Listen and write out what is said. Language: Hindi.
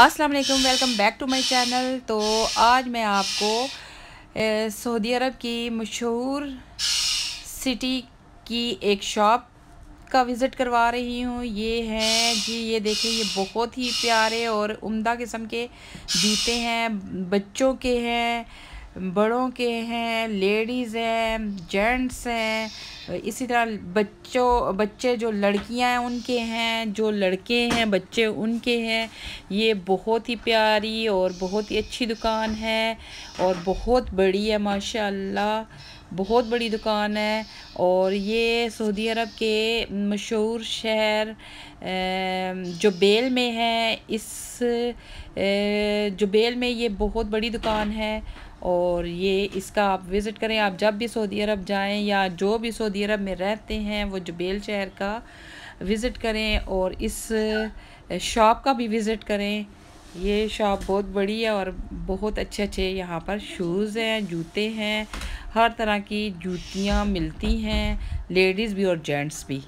अस्सलाम वालेकुम welcome back to my channel तो आज मैं आपको सऊदी अरब की मशहूर सिटी की एक शॉप का विज़िट करवा रही हूँ ये हैं जी ये देखें ये बहुत ही प्यारे और उम्दा किस्म के जूते हैं बच्चों के हैं बड़ों के हैं लेडीज़ हैं जेंट्स हैं इसी तरह बच्चों बच्चे जो लड़कियां हैं उनके हैं जो लड़के हैं बच्चे उनके हैं ये बहुत ही प्यारी और बहुत ही अच्छी दुकान है और बहुत बड़ी है माशाल्लाह बहुत बड़ी दुकान है और ये सऊदी अरब के मशहूर शहर जुबेल में है इस जुबेल में ये बहुत बड़ी दुकान है और ये इसका आप विज़िट करें आप जब भी सऊदी अरब जाएं या जो भी सऊदी अरब में रहते हैं वो जुबेल शहर का विज़िट करें और इस शॉप का भी विज़िट करें ये शॉप बहुत बड़ी है और बहुत अच्छे अच्छे यहाँ पर शूज़ हैं जूते हैं हर तरह की जूतियाँ मिलती हैं लेडीज़ भी और जेंट्स भी